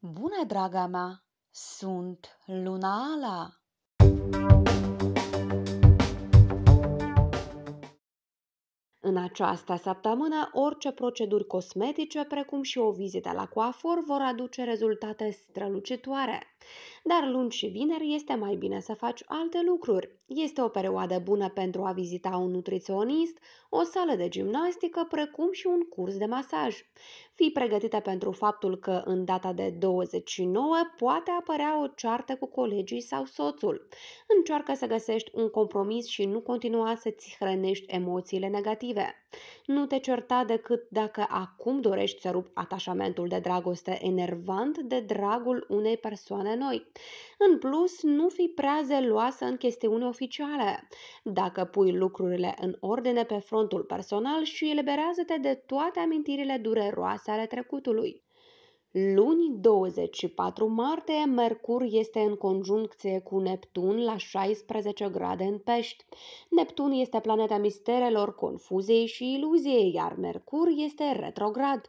Bună, draga mea! Sunt Luna Ala! În această săptămână, orice proceduri cosmetice, precum și o vizită la coafor, vor aduce rezultate strălucitoare. Dar luni și vineri este mai bine să faci alte lucruri. Este o perioadă bună pentru a vizita un nutriționist, o sală de gimnastică, precum și un curs de masaj. Fii pregătită pentru faptul că în data de 29 poate apărea o ceartă cu colegii sau soțul. Încearcă să găsești un compromis și nu continua să-ți hrănești emoțiile negative. Nu te certa decât dacă acum dorești să rupi atașamentul de dragoste enervant de dragul unei persoane persoane noi. În plus, nu fi prea zeloasă în chestiuni oficiale. Dacă pui lucrurile în ordine pe frontul personal și eliberează-te de toate amintirile dureroase ale trecutului. Luni 24 martie, Mercur este în conjuncție cu Neptun la 16 grade în pești. Neptun este planeta misterelor, confuziei și iluziei, iar Mercur este retrograd.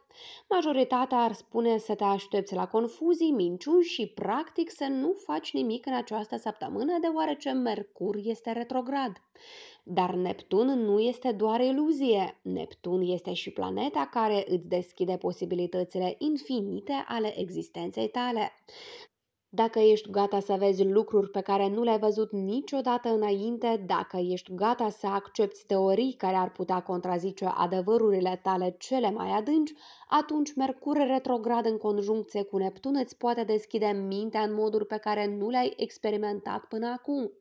Majoritatea ar spune să te aștepți la confuzii, minciuni și practic să nu faci nimic în această săptămână, deoarece Mercur este retrograd. Dar Neptun nu este doar iluzie, Neptun este și planeta care îți deschide posibilitățile infinite ale existenței tale. Dacă ești gata să vezi lucruri pe care nu le-ai văzut niciodată înainte, dacă ești gata să accepti teorii care ar putea contrazice adevărurile tale cele mai adânci, atunci Mercur retrograd în conjuncție cu Neptun îți poate deschide mintea în moduri pe care nu le-ai experimentat până acum.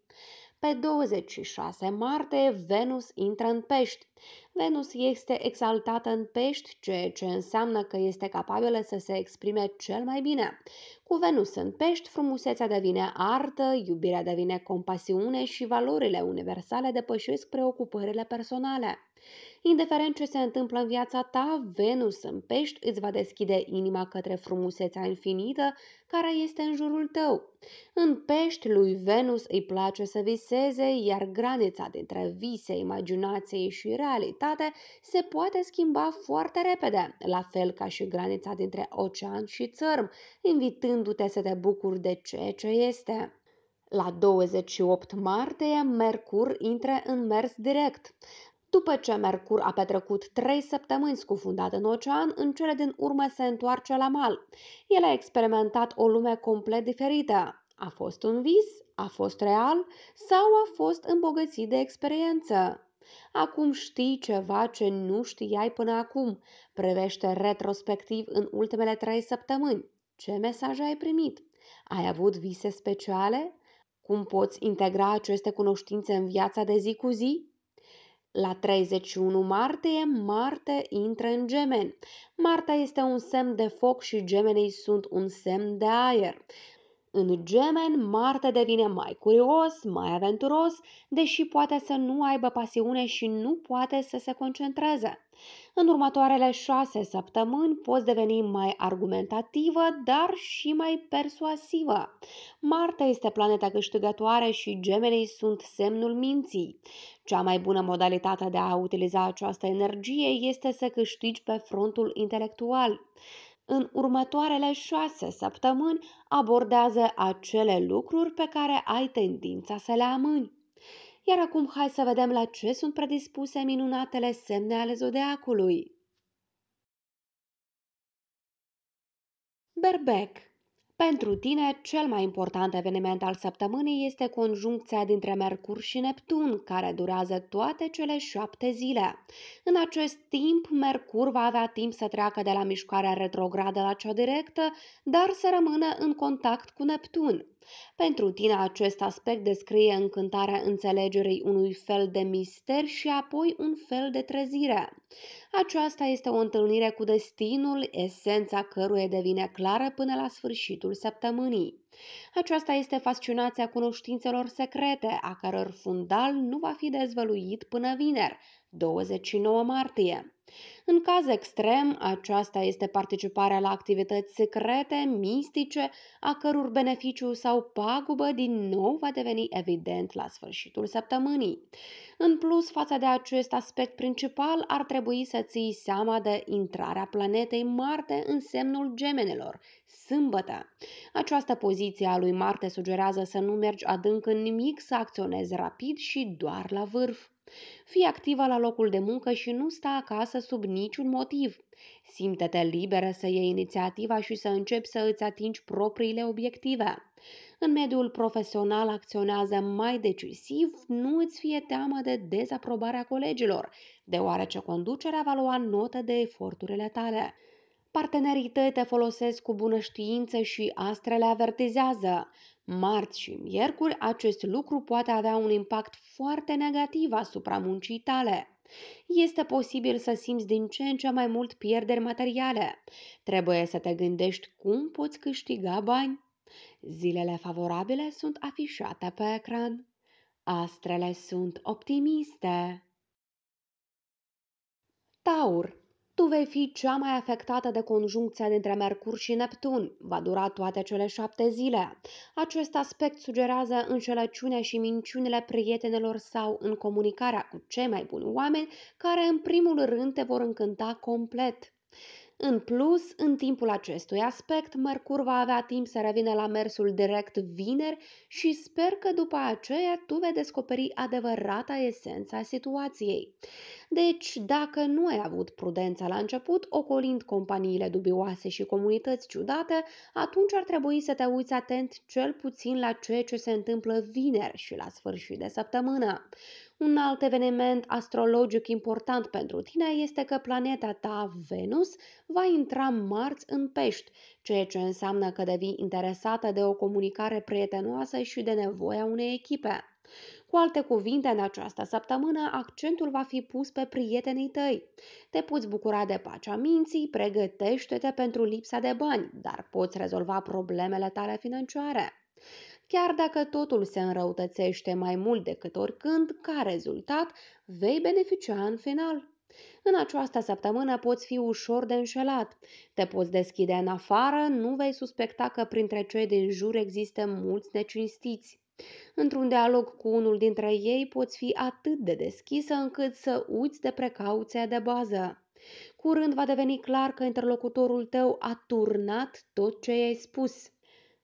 Pe 26 martie, Venus intră în pești. Venus este exaltată în pești, ceea ce înseamnă că este capabilă să se exprime cel mai bine. Cu Venus în pești, frumusețea devine artă, iubirea devine compasiune și valorile universale depășesc preocupările personale. Indiferent ce se întâmplă în viața ta, Venus în pești îți va deschide inima către frumusețea infinită care este în jurul tău. În pești lui Venus îi place să viseze, iar granița dintre vise, imaginație și realitate se poate schimba foarte repede, la fel ca și granița dintre ocean și țărm, invitându-te să te bucuri de ceea ce este. La 28 martie, Mercur intre în mers direct. După ce Mercur a petrecut trei săptămâni scufundat în ocean, în cele din urmă se întoarce la mal. El a experimentat o lume complet diferită. A fost un vis? A fost real? Sau a fost îmbogățit de experiență? Acum știi ceva ce nu știai până acum. Prevește retrospectiv în ultimele trei săptămâni. Ce mesaj ai primit? Ai avut vise speciale? Cum poți integra aceste cunoștințe în viața de zi cu zi? La 31 martie, Marte intră în gemeni. Marta este un semn de foc și gemenii sunt un semn de aer. În gemeni, Marte devine mai curios, mai aventuros, deși poate să nu aibă pasiune și nu poate să se concentreze. În următoarele șase săptămâni poți deveni mai argumentativă, dar și mai persuasivă. Marte este planeta câștigătoare și gemenii sunt semnul minții. Cea mai bună modalitate de a utiliza această energie este să câștigi pe frontul intelectual. În următoarele șase săptămâni abordează acele lucruri pe care ai tendința să le amâni. Iar acum hai să vedem la ce sunt predispuse minunatele semne ale zodeacului. Berbec Pentru tine, cel mai important eveniment al săptămânii este conjuncția dintre Mercur și Neptun, care durează toate cele șapte zile. În acest timp, Mercur va avea timp să treacă de la mișcarea retrogradă la cea directă, dar să rămână în contact cu Neptun. Pentru tine acest aspect descrie încântarea înțelegerii unui fel de mister și apoi un fel de trezire. Aceasta este o întâlnire cu destinul, esența căruia devine clară până la sfârșitul săptămânii. Aceasta este fascinația cunoștințelor secrete, a căror fundal nu va fi dezvăluit până vineri, 29 martie. În caz extrem, aceasta este participarea la activități secrete, mistice, a căror beneficiu sau pagubă din nou va deveni evident la sfârșitul săptămânii. În plus, față de acest aspect principal, ar trebui să ții seama de intrarea planetei Marte în semnul gemenelor, sâmbătă. Această poziție a lui Marte sugerează să nu mergi adânc în nimic, să acționezi rapid și doar la vârf. Fii activă la locul de muncă și nu sta acasă sub niciun motiv. Simte-te liberă să iei inițiativa și să începi să îți atingi propriile obiective. În mediul profesional acționează mai decisiv, nu îți fie teamă de dezaprobarea colegilor, deoarece conducerea va lua notă de eforturile tale. Partenerii tăi te folosesc cu bună știință și astrele avertizează marți și miercuri, acest lucru poate avea un impact foarte negativ asupra muncii tale. Este posibil să simți din ce în ce mai mult pierderi materiale. Trebuie să te gândești cum poți câștiga bani. Zilele favorabile sunt afișate pe ecran. Astrele sunt optimiste. Taur tu vei fi cea mai afectată de conjuncția dintre Mercur și Neptun. Va dura toate cele șapte zile. Acest aspect sugerează înșelăciunea și minciunile prietenelor sau în comunicarea cu cei mai buni oameni care în primul rând te vor încânta complet. În plus, în timpul acestui aspect, Mercur va avea timp să revină la mersul direct vineri și sper că după aceea tu vei descoperi adevărata esența situației. Deci, dacă nu ai avut prudența la început, ocolind companiile dubioase și comunități ciudate, atunci ar trebui să te uiți atent cel puțin la ceea ce se întâmplă vineri și la sfârșit de săptămână. Un alt eveniment astrologic important pentru tine este că planeta ta, Venus, va intra marți în pești, ceea ce înseamnă că devii interesată de o comunicare prietenoasă și de nevoia unei echipe. Cu alte cuvinte, în această săptămână, accentul va fi pus pe prietenii tăi. Te poți bucura de pacea minții, pregătește-te pentru lipsa de bani, dar poți rezolva problemele tale financiare chiar dacă totul se înrăutățește mai mult decât oricând, ca rezultat, vei beneficia în final. În această săptămână poți fi ușor de înșelat. Te poți deschide în afară, nu vei suspecta că printre cei din jur există mulți necinstiți. Într-un dialog cu unul dintre ei poți fi atât de deschisă încât să uiți de precauția de bază. Curând va deveni clar că interlocutorul tău a turnat tot ce i-ai spus.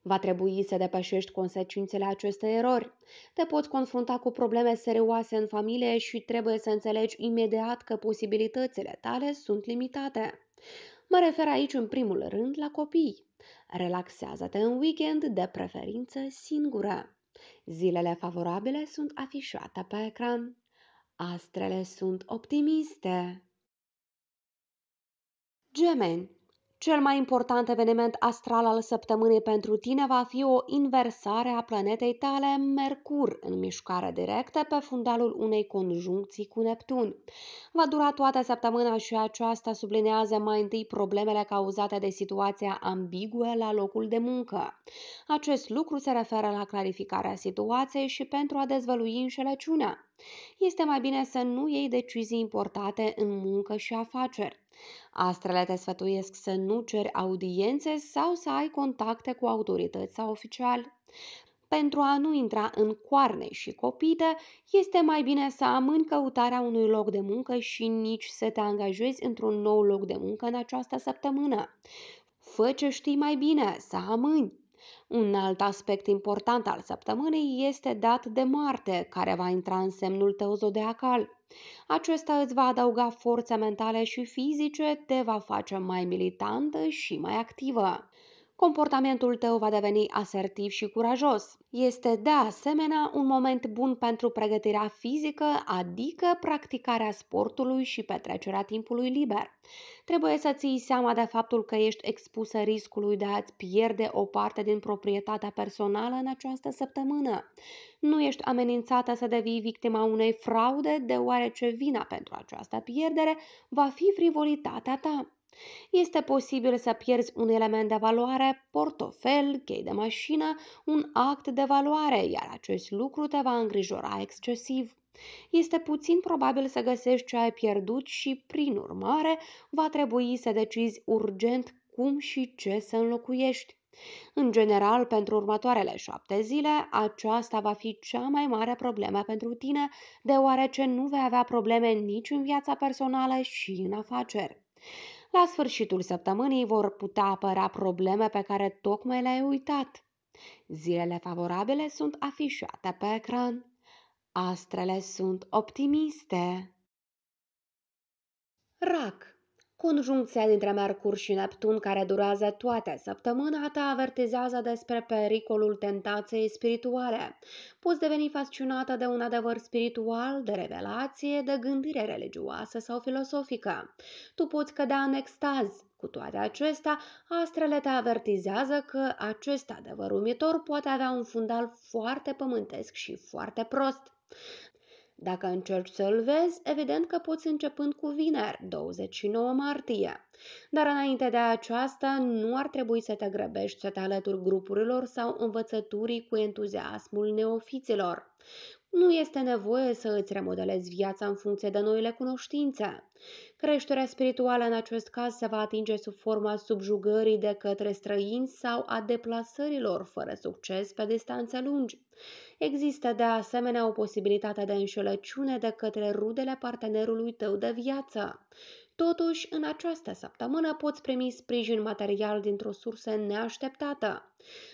Va trebui să depășești consecințele acestei erori. Te poți confrunta cu probleme serioase în familie și trebuie să înțelegi imediat că posibilitățile tale sunt limitate. Mă refer aici în primul rând la copii. Relaxează-te în weekend, de preferință singură. Zilele favorabile sunt afișate pe ecran. Astrele sunt optimiste. Gemeni cel mai important eveniment astral al săptămânii pentru tine va fi o inversare a planetei tale Mercur în mișcare directă pe fundalul unei conjuncții cu Neptun. Va dura toată săptămâna și aceasta sublinează mai întâi problemele cauzate de situația ambiguă la locul de muncă. Acest lucru se referă la clarificarea situației și pentru a dezvălui înșelăciunea. Este mai bine să nu iei decizii importate în muncă și afaceri. Astrele te sfătuiesc să nu ceri audiențe sau să ai contacte cu autorități sau oficiali. Pentru a nu intra în coarne și copite, este mai bine să amâni căutarea unui loc de muncă și nici să te angajezi într-un nou loc de muncă în această săptămână. Fă ce știi mai bine, să amâni. Un alt aspect important al săptămânii este dat de Marte, care va intra în semnul tău zodiacal. Acesta îți va adăuga forțe mentale și fizice, te va face mai militantă și mai activă comportamentul tău va deveni asertiv și curajos. Este de asemenea un moment bun pentru pregătirea fizică, adică practicarea sportului și petrecerea timpului liber. Trebuie să ții seama de faptul că ești expusă riscului de a-ți pierde o parte din proprietatea personală în această săptămână. Nu ești amenințată să devii victima unei fraude, deoarece vina pentru această pierdere va fi frivolitatea ta. Este posibil să pierzi un element de valoare, portofel, chei de mașină, un act de valoare, iar acest lucru te va îngrijora excesiv. Este puțin probabil să găsești ce ai pierdut și, prin urmare, va trebui să decizi urgent cum și ce să înlocuiești. În general, pentru următoarele șapte zile, aceasta va fi cea mai mare problemă pentru tine, deoarece nu vei avea probleme nici în viața personală și în afaceri. La sfârșitul săptămânii vor putea apăra probleme pe care tocmai le-ai uitat. Zilele favorabile sunt afișate pe ecran. Astrele sunt optimiste. RAC Conjuncția dintre Mercur și Neptun, care durează toată săptămâna, te avertizează despre pericolul tentației spirituale. Poți deveni fascinată de un adevăr spiritual, de revelație, de gândire religioasă sau filosofică. Tu poți cădea în extaz. Cu toate acestea, astrele te avertizează că acest adevăr umitor poate avea un fundal foarte pământesc și foarte prost. Dacă încerci să-l vezi, evident că poți începând cu vineri, 29 martie. Dar înainte de aceasta, nu ar trebui să te grăbești să te alături grupurilor sau învățăturii cu entuziasmul neofiților. Nu este nevoie să îți remodelezi viața în funcție de noile cunoștințe. Creșterea spirituală în acest caz se va atinge sub forma subjugării de către străini sau a deplasărilor fără succes pe distanțe lungi. Există de asemenea o posibilitate de înșelăciune de către rudele partenerului tău de viață. Totuși, în această săptămână poți primi sprijin material dintr-o sursă neașteptată.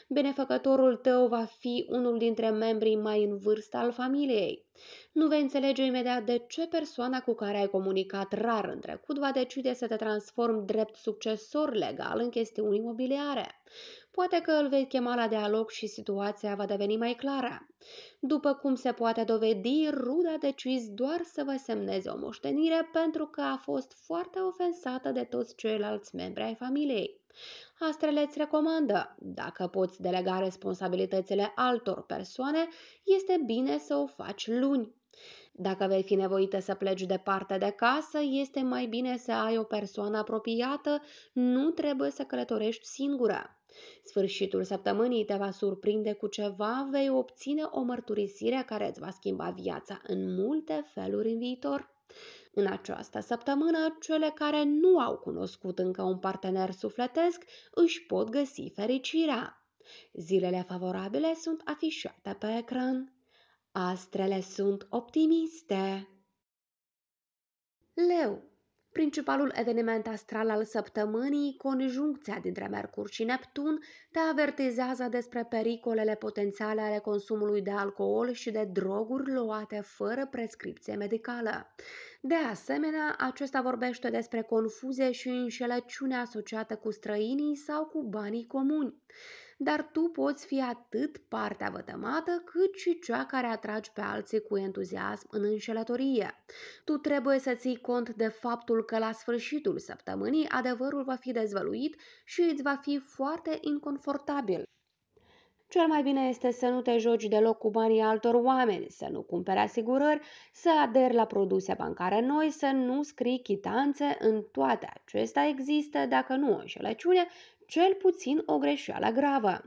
Benefăcătorul tău va fi unul dintre membrii mai în vârstă al familiei. Nu vei înțelege imediat de ce persoana cu care ai comunicat rar în trecut va decide să te transform drept succesor legal în chestiuni imobiliare. Poate că îl vei chema la dialog și situația va deveni mai clară. După cum se poate dovedi, Ruda a decis doar să vă semneze o moștenire pentru că a fost foarte ofensată de toți ceilalți membri ai familiei. Astrele îți recomandă, dacă poți delega responsabilitățile altor persoane, este bine să o faci luni. Dacă vei fi nevoită să pleci departe de casă, este mai bine să ai o persoană apropiată, nu trebuie să călătorești singură. Sfârșitul săptămânii te va surprinde cu ceva, vei obține o mărturisire care îți va schimba viața în multe feluri în viitor. În această săptămână, cele care nu au cunoscut încă un partener sufletesc își pot găsi fericirea. Zilele favorabile sunt afișate pe ecran. Astrele sunt optimiste. Leu Principalul eveniment astral al săptămânii, conjuncția dintre Mercur și Neptun, te avertizează despre pericolele potențiale ale consumului de alcool și de droguri luate fără prescripție medicală. De asemenea, acesta vorbește despre confuzie și înșelăciune asociată cu străinii sau cu banii comuni dar tu poți fi atât partea vătămată cât și cea care atragi pe alții cu entuziasm în înșelătorie. Tu trebuie să ții cont de faptul că la sfârșitul săptămânii adevărul va fi dezvăluit și îți va fi foarte inconfortabil. Cel mai bine este să nu te joci deloc cu banii altor oameni, să nu cumpere asigurări, să aderi la produse bancare noi, să nu scrii chitanțe, în toate acestea există, dacă nu o înșelăciune, cel puțin o greșeală gravă.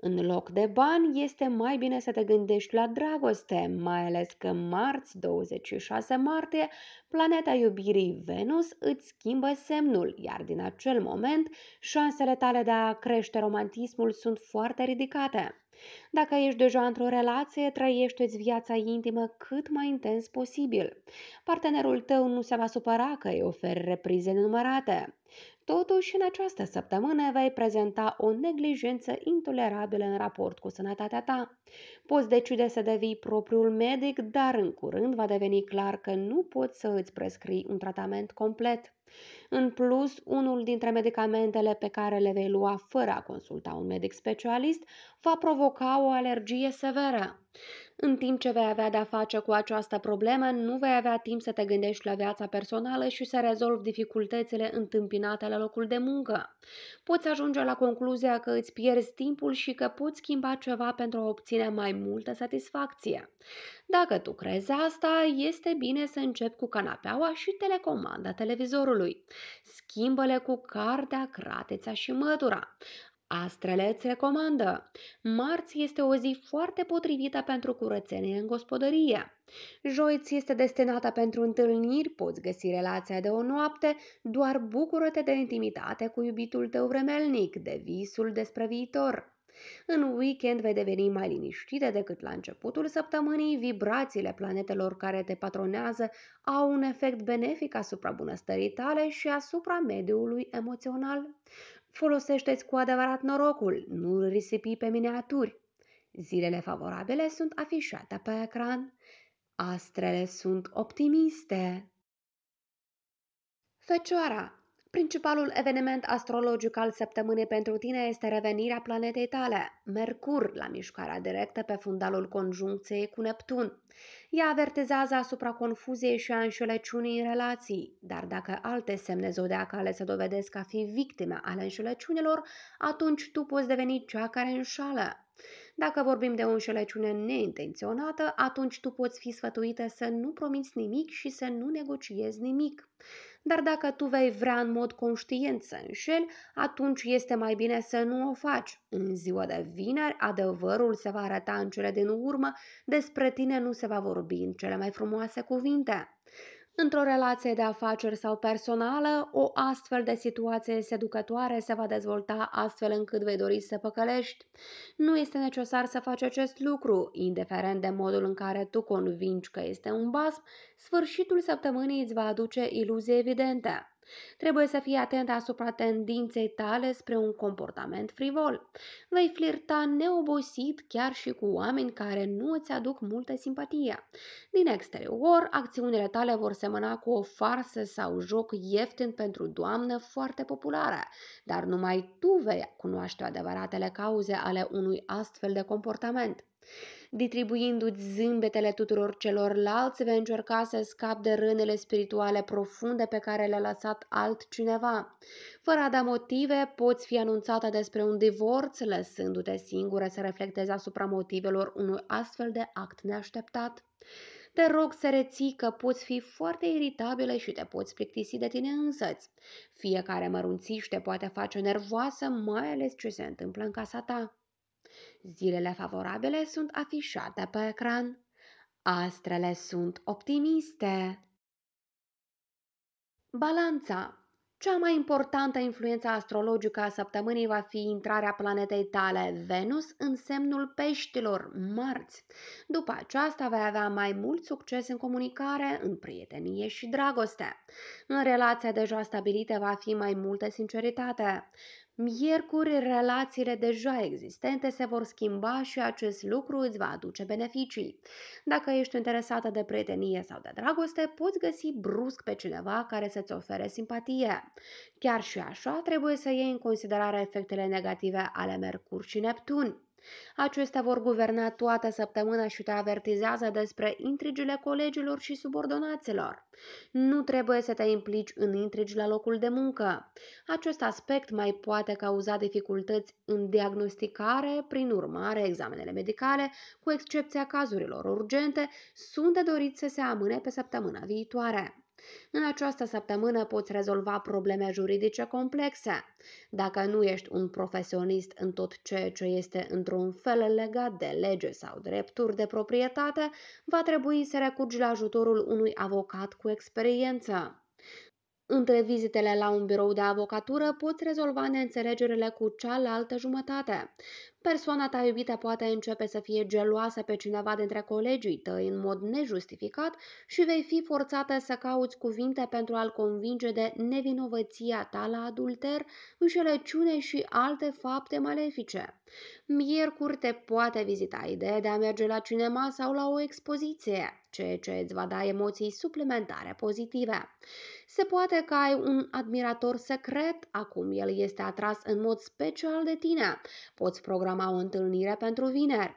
În loc de bani, este mai bine să te gândești la dragoste, mai ales că marți, 26 martie, planeta iubirii Venus îți schimbă semnul, iar din acel moment șansele tale de a crește romantismul sunt foarte ridicate. Dacă ești deja într-o relație, trăiește-ți viața intimă cât mai intens posibil. Partenerul tău nu se va supăra că îi oferi reprize numărate. Totuși, în această săptămână vei prezenta o neglijență intolerabilă în raport cu sănătatea ta. Poți decide să devii propriul medic, dar în curând va deveni clar că nu poți să îți prescrii un tratament complet. În plus, unul dintre medicamentele pe care le vei lua fără a consulta un medic specialist va provoca o alergie severă. În timp ce vei avea de-a face cu această problemă, nu vei avea timp să te gândești la viața personală și să rezolvi dificultățile întâmpinate la locul de muncă. Poți ajunge la concluzia că îți pierzi timpul și că poți schimba ceva pentru a obține mai multă satisfacție. Dacă tu crezi asta, este bine să începi cu canapeaua și telecomanda televizorului. Schimbă-le cu cartea, crateța și mătura. Astrele îți recomandă. Marți este o zi foarte potrivită pentru curățenie în gospodărie. Joi ți este destinată pentru întâlniri, poți găsi relația de o noapte, doar bucură-te de intimitate cu iubitul tău vremelnic, de visul despre viitor. În weekend vei deveni mai liniștită decât la începutul săptămânii, vibrațiile planetelor care te patronează au un efect benefic asupra bunăstării tale și asupra mediului emoțional. Folosește-ți cu adevărat norocul, nu-l risipi pe miniaturi. Zilele favorabile sunt afișate pe ecran. Astrele sunt optimiste. Fecioara Principalul eveniment astrologic al săptămânii pentru tine este revenirea planetei tale, Mercur, la mișcarea directă pe fundalul conjuncției cu Neptun. Ea avertizează asupra confuziei și a înșelăciunii în relații, dar dacă alte semne zodiacale se dovedesc a fi victime ale înșelăciunilor, atunci tu poți deveni cea care înșală. Dacă vorbim de o înșelăciune neintenționată, atunci tu poți fi sfătuită să nu promiți nimic și să nu negociezi nimic dar dacă tu vei vrea în mod conștient să înșeli, atunci este mai bine să nu o faci. În ziua de vineri, adevărul se va arăta în cele din urmă, despre tine nu se va vorbi în cele mai frumoase cuvinte. Într-o relație de afaceri sau personală, o astfel de situație seducătoare se va dezvolta astfel încât vei dori să păcălești. Nu este necesar să faci acest lucru, indiferent de modul în care tu convingi că este un basm, sfârșitul săptămânii îți va aduce iluzii evidente. Trebuie să fii atent asupra tendinței tale spre un comportament frivol. Vei flirta neobosit chiar și cu oameni care nu îți aduc multă simpatie. Din exterior, acțiunile tale vor semăna cu o farsă sau joc ieftin pentru doamnă foarte populară, dar numai tu vei cunoaște adevăratele cauze ale unui astfel de comportament. Ditribuindu-ți zâmbetele tuturor celorlalți, vei încerca să scapi de rânele spirituale profunde pe care le-a lăsat altcineva. Fără a da motive, poți fi anunțată despre un divorț, lăsându-te singură să reflectezi asupra motivelor unui astfel de act neașteptat. Te rog să reții că poți fi foarte iritabilă și te poți plictisi de tine însăți. Fiecare mărunțiște te poate face nervoasă, mai ales ce se întâmplă în casa ta. Zilele favorabile sunt afișate pe ecran. Astrele sunt optimiste. Balanța cea mai importantă influență astrologică a săptămânii va fi intrarea planetei tale Venus în semnul peștilor, marți. După aceasta vei avea mai mult succes în comunicare, în prietenie și dragoste. În relația deja stabilită va fi mai multă sinceritate. Miercuri, relațiile deja existente se vor schimba și acest lucru îți va aduce beneficii. Dacă ești interesată de prietenie sau de dragoste, poți găsi brusc pe cineva care să-ți ofere simpatie. Chiar și așa, trebuie să iei în considerare efectele negative ale Mercur și Neptun. Acestea vor guverna toată săptămâna și te avertizează despre intrigile colegilor și subordonaților. Nu trebuie să te implici în intrigi la locul de muncă. Acest aspect mai poate cauza dificultăți în diagnosticare, prin urmare, examenele medicale, cu excepția cazurilor urgente, sunt de dorit să se amâne pe săptămâna viitoare. În această săptămână poți rezolva probleme juridice complexe. Dacă nu ești un profesionist în tot ceea ce este într-un fel legat de lege sau drepturi de proprietate, va trebui să recurgi la ajutorul unui avocat cu experiență. Între vizitele la un birou de avocatură poți rezolva neînțelegerile cu cealaltă jumătate persoana ta iubită poate începe să fie geloasă pe cineva dintre colegii tăi în mod nejustificat și vei fi forțată să cauți cuvinte pentru a-l convinge de nevinovăția ta la adulter, înșelăciune și alte fapte malefice. Miercuri te poate vizita ideea de a merge la cinema sau la o expoziție, ceea ce îți va da emoții suplimentare pozitive. Se poate că ai un admirator secret, acum el este atras în mod special de tine. Poți programa programa o întâlnire pentru vineri.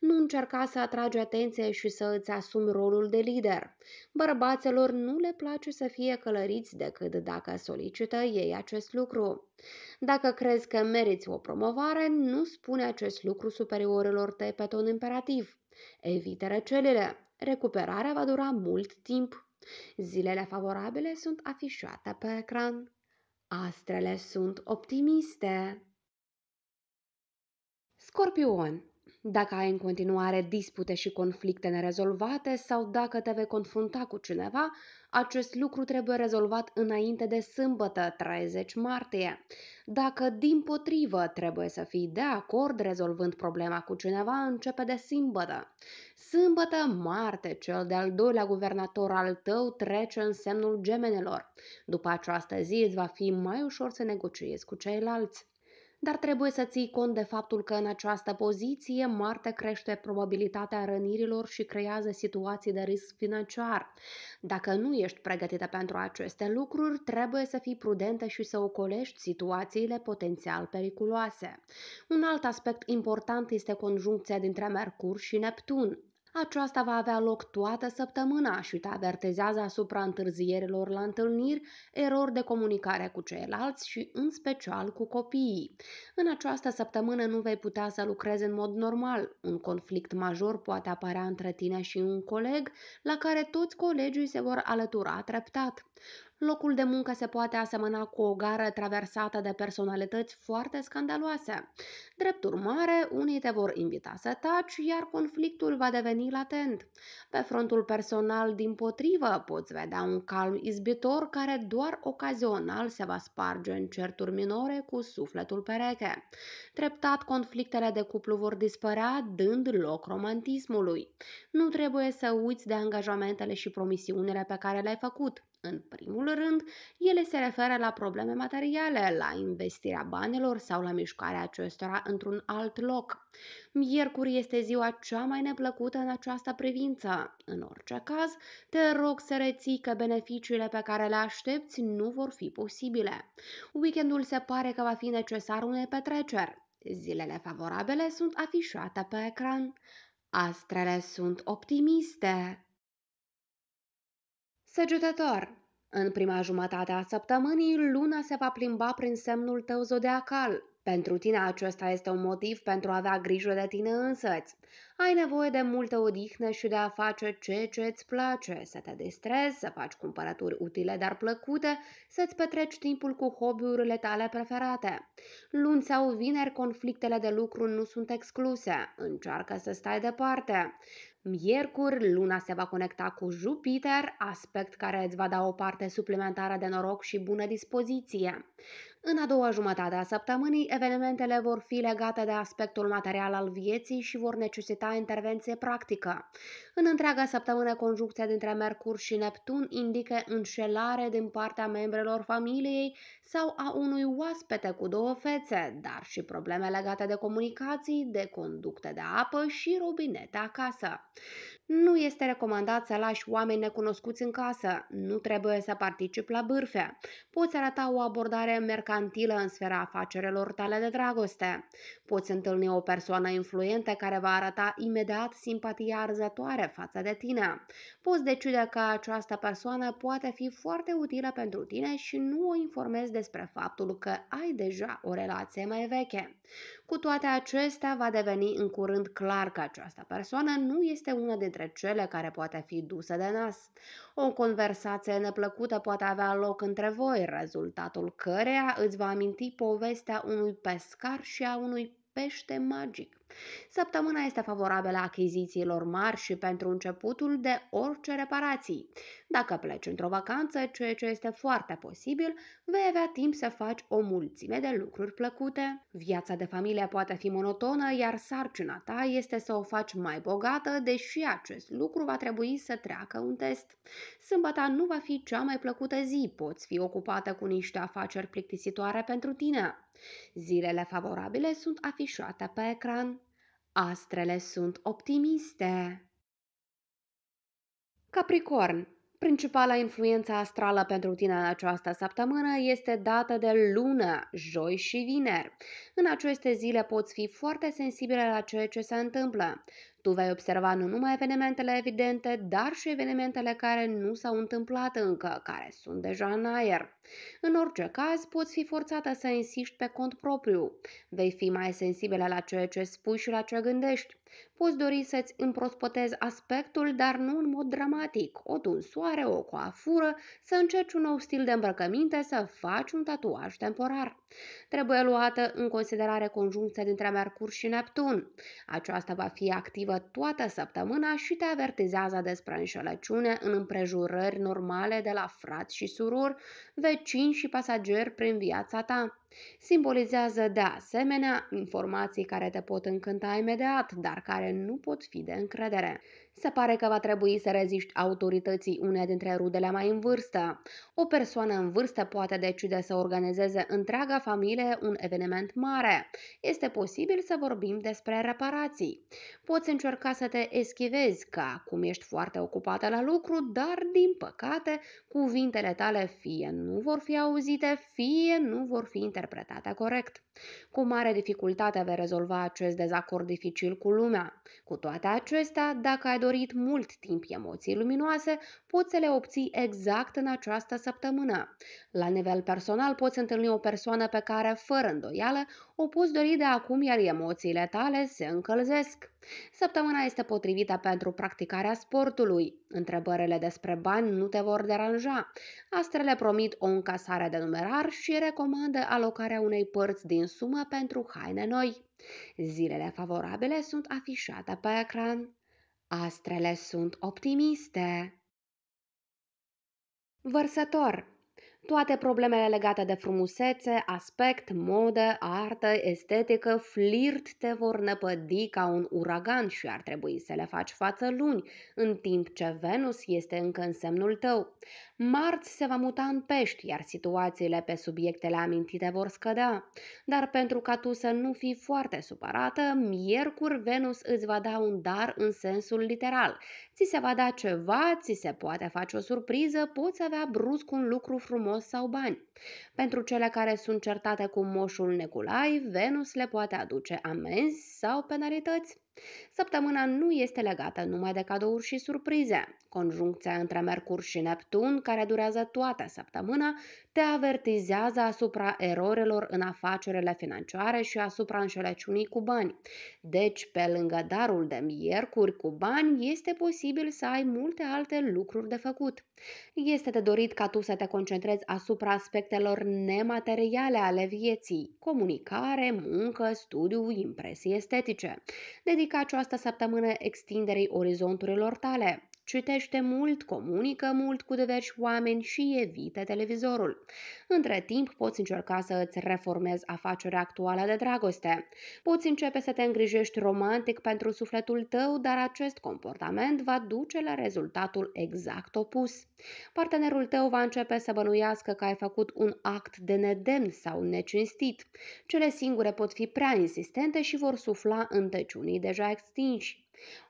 Nu încerca să atragi atenție și să îți asumi rolul de lider. Bărbaților nu le place să fie călăriți decât dacă solicită ei acest lucru. Dacă crezi că meriți o promovare, nu spune acest lucru superiorilor tăi pe ton imperativ. Evite răcelile. Recuperarea va dura mult timp. Zilele favorabile sunt afișate pe ecran. Astrele sunt optimiste. Scorpion, dacă ai în continuare dispute și conflicte nerezolvate sau dacă te vei confrunta cu cineva, acest lucru trebuie rezolvat înainte de sâmbătă, 30 martie. Dacă, din potrivă, trebuie să fii de acord rezolvând problema cu cineva, începe de sâmbătă. Sâmbătă, Marte, cel de-al doilea guvernator al tău, trece în semnul gemenelor. După această zi îți va fi mai ușor să negociezi cu ceilalți dar trebuie să ții cont de faptul că în această poziție Marte crește probabilitatea rănirilor și creează situații de risc financiar. Dacă nu ești pregătită pentru aceste lucruri, trebuie să fii prudentă și să ocolești situațiile potențial periculoase. Un alt aspect important este conjuncția dintre Mercur și Neptun. Aceasta va avea loc toată săptămâna și te avertizează asupra întârzierilor la întâlniri, erori de comunicare cu ceilalți și în special cu copiii. În această săptămână nu vei putea să lucrezi în mod normal. Un conflict major poate apărea între tine și un coleg, la care toți colegii se vor alătura treptat. Locul de muncă se poate asemăna cu o gară traversată de personalități foarte scandaloase. Drept urmare, unii te vor invita să taci, iar conflictul va deveni latent. Pe frontul personal, din potrivă, poți vedea un calm izbitor care doar ocazional se va sparge în certuri minore cu sufletul pereche. Treptat, conflictele de cuplu vor dispărea, dând loc romantismului. Nu trebuie să uiți de angajamentele și promisiunile pe care le-ai făcut. În primul rând, ele se referă la probleme materiale, la investirea banilor sau la mișcarea acestora într-un alt loc. Miercuri este ziua cea mai neplăcută în această privință. În orice caz, te rog să reții că beneficiile pe care le aștepți nu vor fi posibile. Weekendul se pare că va fi necesar unei petreceri. Zilele favorabile sunt afișate pe ecran. Astrele sunt optimiste. Săgetător! În prima jumătate a săptămânii, luna se va plimba prin semnul tău zodiacal. Pentru tine acesta este un motiv pentru a avea grijă de tine însăți. Ai nevoie de multă odihnă și de a face ce ce îți place, să te distrezi, să faci cumpărături utile dar plăcute, să-ți petreci timpul cu hobby-urile tale preferate. Luni sau vineri conflictele de lucru nu sunt excluse, încearcă să stai departe. Miercuri, luna se va conecta cu Jupiter, aspect care îți va da o parte suplimentară de noroc și bună dispoziție. În a doua jumătate a săptămânii, evenimentele vor fi legate de aspectul material al vieții și vor necesita intervenție practică. În întreaga săptămână, conjuncția dintre Mercur și Neptun indică înșelare din partea membrelor familiei sau a unui oaspete cu două fețe, dar și probleme legate de comunicații, de conducte de apă și robinete acasă. Nu este recomandat să lași oameni necunoscuți în casă, nu trebuie să participi la bârfe. Poți arăta o abordare mercantilă mercantilă în sfera afacerilor tale de dragoste. Poți întâlni o persoană influentă care va arăta imediat simpatia arzătoare față de tine. Poți decide că această persoană poate fi foarte utilă pentru tine și nu o informezi despre faptul că ai deja o relație mai veche. Cu toate acestea, va deveni în curând clar că această persoană nu este una dintre cele care poate fi dusă de nas. O conversație neplăcută poate avea loc între voi, rezultatul căreia îți va aminti povestea unui pescar și a unui pește magic. Săptămâna este favorabilă achizițiilor mari și pentru începutul de orice reparații. Dacă pleci într-o vacanță, ceea ce este foarte posibil, vei avea timp să faci o mulțime de lucruri plăcute. Viața de familie poate fi monotonă, iar sarcina ta este să o faci mai bogată, deși acest lucru va trebui să treacă un test. Sâmbăta nu va fi cea mai plăcută zi, poți fi ocupată cu niște afaceri plictisitoare pentru tine. Zilele favorabile sunt afișate pe ecran. Astrele sunt optimiste. Capricorn, principala influență astrală pentru tine în această săptămână este dată de lună, joi și vineri. În aceste zile poți fi foarte sensibile la ceea ce se întâmplă. Tu vei observa nu numai evenimentele evidente, dar și evenimentele care nu s-au întâmplat încă, care sunt deja în aer. În orice caz, poți fi forțată să insiști pe cont propriu. Vei fi mai sensibilă la ceea ce spui și la ce gândești. Poți dori să-ți împrospătezi aspectul, dar nu în mod dramatic. O tunsoare, o coafură, să încerci un nou stil de îmbrăcăminte, să faci un tatuaj temporar. Trebuie luată în considerare conjuncția dintre Mercur și Neptun. Aceasta va fi activă activă toată săptămâna și te avertizează despre înșelăciune în împrejurări normale de la frat și surori, vecini și pasageri prin viața ta. Simbolizează de asemenea informații care te pot încânta imediat, dar care nu pot fi de încredere. Se pare că va trebui să reziști autorității unei dintre rudele mai în vârstă. O persoană în vârstă poate decide să organizeze întreaga familie un eveniment mare. Este posibil să vorbim despre reparații. Poți încerca să te eschivezi că acum ești foarte ocupată la lucru, dar din păcate cuvintele tale fie nu vor fi auzite, fie nu vor fi interpretate corect. Cu mare dificultate vei rezolva acest dezacord dificil cu lumea. Cu toate acestea, dacă ai dorit mult timp emoții luminoase, poți să le obții exact în această săptămână. La nivel personal poți întâlni o persoană pe care, fără îndoială, o poți dori de acum, iar emoțiile tale se încălzesc. Săptămâna este potrivită pentru practicarea sportului. Întrebările despre bani nu te vor deranja. Astrele promit o încasare de numerar și recomandă alocarea unei părți din sumă pentru haine noi. Zilele favorabile sunt afișate pe ecran. Astrele sunt optimiste. Vărsător toate problemele legate de frumusețe, aspect, modă, artă, estetică, flirt te vor năpădi ca un uragan și ar trebui să le faci față luni, în timp ce Venus este încă în semnul tău. Marți se va muta în pești, iar situațiile pe subiectele amintite vor scădea. Dar pentru ca tu să nu fii foarte supărată, miercuri Venus îți va da un dar în sensul literal. Ți se va da ceva, ți se poate face o surpriză, poți avea brusc un lucru frumos frumos sau bani. Pentru cele care sunt certate cu moșul Neculai, Venus le poate aduce amenzi sau penalități. Săptămâna nu este legată numai de cadouri și surprize. Conjuncția între Mercur și Neptun, care durează toată săptămâna, te avertizează asupra erorelor în afacerile financiare și asupra înșelăciunii cu bani. Deci, pe lângă darul de miercuri cu bani, este posibil să ai multe alte lucruri de făcut. Este de dorit ca tu să te concentrezi asupra aspectelor nemateriale ale vieții, comunicare, muncă, studiu, impresii estetice. Dedica această săptămână extinderii orizonturilor tale. Citește mult, comunică mult cu diversi oameni și evită televizorul. Între timp, poți încerca să îți reformezi afacerea actuală de dragoste. Poți începe să te îngrijești romantic pentru sufletul tău, dar acest comportament va duce la rezultatul exact opus. Partenerul tău va începe să bănuiască că ai făcut un act de nedemn sau necinstit. Cele singure pot fi prea insistente și vor sufla în tăciunii deja extinși.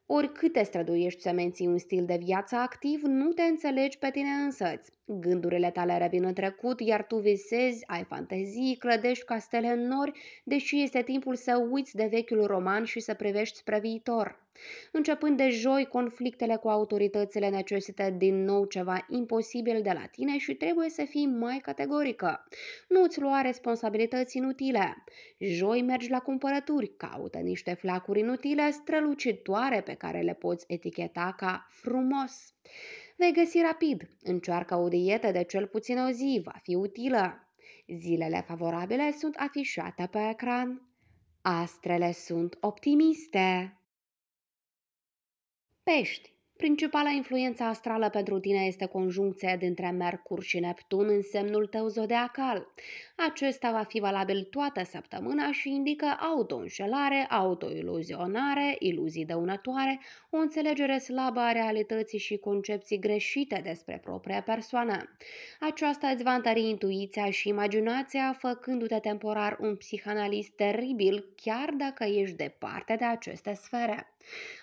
Oricât te străduiești să menții un stil de viață activ, nu te înțelegi pe tine însăți. Gândurile tale revin în trecut, iar tu visezi, ai fantezii, clădești castele în nori, deși este timpul să uiți de vechiul roman și să privești spre viitor. Începând de joi, conflictele cu autoritățile necesită din nou ceva imposibil de la tine și trebuie să fii mai categorică. Nu-ți lua responsabilități inutile. Joi mergi la cumpărături, caută niște flacuri inutile strălucitoare pe care le poți eticheta ca frumos. Vei găsi rapid, încearcă o dietă de cel puțin o zi, va fi utilă. Zilele favorabile sunt afișate pe ecran. Astrele sunt optimiste. Pești. Principala influență astrală pentru tine este conjuncția dintre Mercur și Neptun în semnul tău zodiacal. Acesta va fi valabil toată săptămâna și indică autoînșelare, autoiluzionare, iluzii dăunătoare, o înțelegere slabă a realității și concepții greșite despre propria persoană. Aceasta îți va întări intuiția și imaginația, făcându-te temporar un psihanalist teribil, chiar dacă ești departe de aceste sfere.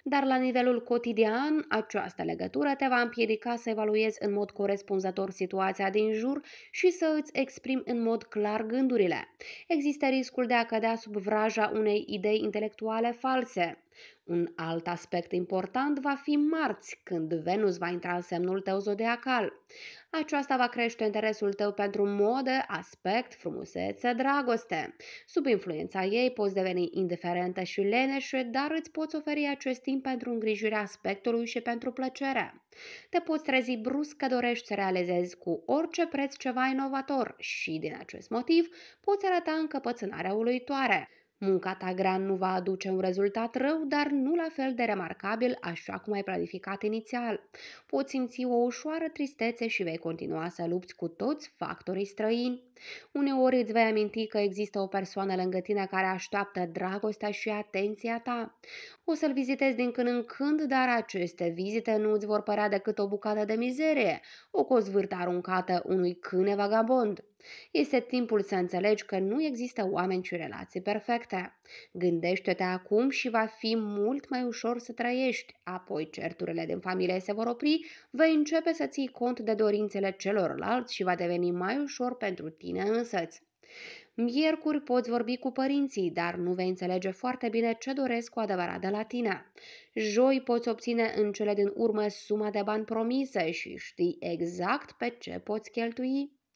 Dar la nivelul cotidian, această legătură te va împiedica să evaluezi în mod corespunzător situația din jur și să îți exprimi în mod clar clar gândurile. Există riscul de a cădea sub vraja unei idei intelectuale false. Un alt aspect important va fi marți, când Venus va intra în semnul tău zodiacal. Aceasta va crește interesul tău pentru modă, aspect, frumusețe, dragoste. Sub influența ei poți deveni indiferentă și leneșă, dar îți poți oferi acest timp pentru îngrijirea aspectului și pentru plăcere. Te poți trezi brusc că dorești să realizezi cu orice preț ceva inovator și, din acest motiv, poți arăta încăpățânarea uluitoare. Munca ta grea nu va aduce un rezultat rău, dar nu la fel de remarcabil așa cum ai planificat inițial. Poți simți o ușoară tristețe și vei continua să lupți cu toți factorii străini. Uneori îți vei aminti că există o persoană lângă tine care așteaptă dragostea și atenția ta. O să-l vizitezi din când în când, dar aceste vizite nu îți vor părea decât o bucată de mizerie, o cozvârtă aruncată unui câine vagabond. Este timpul să înțelegi că nu există oameni și relații perfecte. Gândește-te acum și va fi mult mai ușor să trăiești, apoi certurile din familie se vor opri, vei începe să ții cont de dorințele celorlalți și va deveni mai ușor pentru tine însăți. Miercuri poți vorbi cu părinții, dar nu vei înțelege foarte bine ce doresc cu adevărat de la tine. Joi poți obține în cele din urmă suma de bani promisă și știi exact pe ce poți cheltui